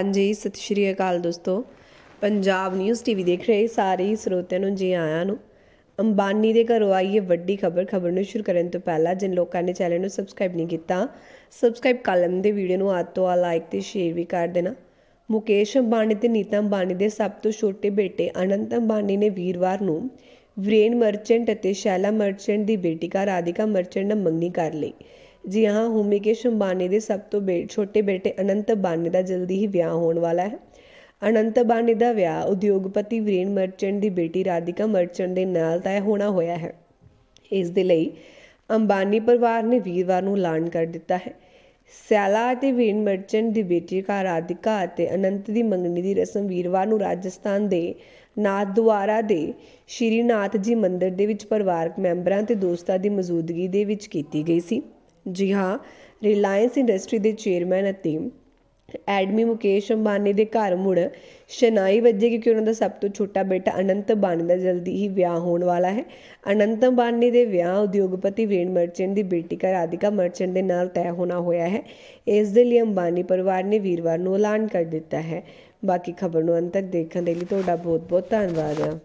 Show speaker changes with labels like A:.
A: ਹਾਂਜੀ ਸਤਿ ਸ਼੍ਰੀ ਅਕਾਲ ਦੋਸਤੋ ਪੰਜਾਬ ਨਿਊਜ਼ ਟੀਵੀ ਦੇਖ ਰਹੇ ਸਾਰੇ ਸਰੋਤਿਆਂ ਨੂੰ ਜੀ ਆਇਆਂ ਨੂੰ ਅੰਬਾਨੀ ਦੇ ਘਰੋਂ ਆਈ ਇਹ ਵੱਡੀ ਖਬਰ ਖਬਰ ਨੂੰ ਸ਼ੁਰੂ ਕਰਨ ਤੋਂ ਪਹਿਲਾਂ ਜਿਨ ਲੋਕਾਂ ਨੇ ਚੈਨਲ ਨੂੰ ਸਬਸਕ੍ਰਾਈਬ ਨਹੀਂ ਕੀਤਾ ਸਬਸਕ੍ਰਾਈਬ ਕਾਲਮ ਦੇ ਵੀਡੀਓ ਨੂੰ ਆਤੋ ਤੋਂ ਆ ਲਾਈਕ ਤੇ ਸ਼ੇਅਰ ਵੀ ਕਰ ਦੇਣਾ ਮੁਕੇਸ਼ ਅੰਬਾਨੀ ਤੇ ਨੀਤਾ ਅੰਬਾਨੀ ਦੇ ਸਭ ਤੋਂ ਛੋਟੇ ਬੇਟੇ ਅਨੰਤ ਅੰਬਾਨੀ ਨੇ ਵੀਰਵਾਰ ਨੂੰ ਵਰੇਨ ਮਰਚੈਂਟ ਅਤੇ ਸ਼ੈਲਾ ਮਰਚੈਂਟ ਦੀ ਬੇਟੀ ਰਾਧਿਕਾ ਮਰਚੈਂਟ ਨਾਲ ਮੰਗਣੀ ਕਰ ਲਈ ਜੀ ਹਾਂ ਹੋਮਿਕੇਸ਼ ਅੰਬਾਨੀ ਦੇ ਸਭ ਤੋਂ ਛੋਟੇ ਬੇਟੇ ਅਨੰਤ ਅੰਬਾਨੀ ਦਾ ਜਲਦੀ ਹੀ ਵਿਆਹ ਹੋਣ ਵਾਲਾ ਹੈ ਅਨੰਤ ਅੰਬਾਨੀ ਦਾ ਵਿਆਹ ਉਦਯੋਗਪਤੀ ਵੀਰੇਨ ਮਰਚੈਂਟ ਦੀ ਬੇਟੀ ਰਾਧਿਕਾ ਮਰਚੈਂਟ ਦੇ ਨਾਲ ਤੈਅ ਹੋਣਾ ਹੋਇਆ ਹੈ ਇਸ ਦੇ ਲਈ ਅੰਬਾਨੀ ਪਰਿਵਾਰ ਨੇ ਵੀਰਵਾਰ ਨੂੰ ਐਲਾਨ ਕਰ ਦਿੱਤਾ ਹੈ ਸਿਆਲਾ ਅਤੇ ਵੀਰੇਨ ਮਰਚੈਂਟ ਦੀ ਬੇਟੀ ਕਾ ਰਾਧਿਕਾ ਅਤੇ ਅਨੰਤ ਦੀ ਮੰਗਣੀ ਦੀ ਰਸਮ ਵੀਰਵਾਰ ਨੂੰ ਰਾਜਸਥਾਨ ਦੇ ਦੁਆਰਾ ਦੇ ਸ਼੍ਰੀ ਨਾਥ ਜੀ ਮੰਦਿਰ ਦੇ ਵਿੱਚ ਪਰਿਵਾਰਕ ਮੈਂਬਰਾਂ ਤੇ ਦੋਸਤਾਂ ਦੀ ਮੌਜੂਦਗੀ ਦੇ ਵਿੱਚ ਕੀਤੀ ਗਈ ਸੀ ਜੀ ਹਾਂ ਰਿਲਾਇੰਸ ਇੰਡਸਟਰੀ ਦੇ ਚੇਅਰਮੈਨ ਅਤੇ ਐਡਮੀ ਮੁਕੇਸ਼ ਅੰਬਾਨੀ ਦੇ ਘਰ ਮੁੜ ਸ਼ਨਾਈ ਵੱਜੇ ਕਿਉਂਕਿ ਉਹਨਾਂ ਦਾ ਸਭ ਤੋਂ ਛੋਟਾ ਬੇਟਾ ਅਨੰਤ ਅੰਬਾਨੀ ਦਾ ਜਲਦੀ ਹੀ ਵਿਆਹ ਹੋਣ ਵਾਲਾ ਹੈ ਅਨੰਤ ਅੰਬਾਨੀ ਦੇ ਵਿਆਹ ਉਦਯੋਗਪਤੀ ਵੇਣ ਮਰਚੈਂਟ ਦੀ ਬੇਟੀ ਰਾਧਿਕਾ ਮਰਚੈਂਟ ਦੇ ਨਾਲ ਤੈਅ ਹੋਣਾ ਹੋਇਆ ਹੈ ਇਸ ਦੇ ਲਈ ਅੰਬਾਨੀ ਪਰਿਵਾਰ ਨੇ ਵੀਰਵਾਰ ਨੂੰ ਐਲਾਨ ਕਰ ਦਿੱਤਾ ਹੈ ਬਾਕੀ ਖਬਰ ਨੂੰ ਅੰਤ ਤੱਕ ਦੇਖਣ ਦੇ ਲਈ ਤੁਹਾਡਾ ਬਹੁਤ ਬਹੁਤ ਧੰਨਵਾਦ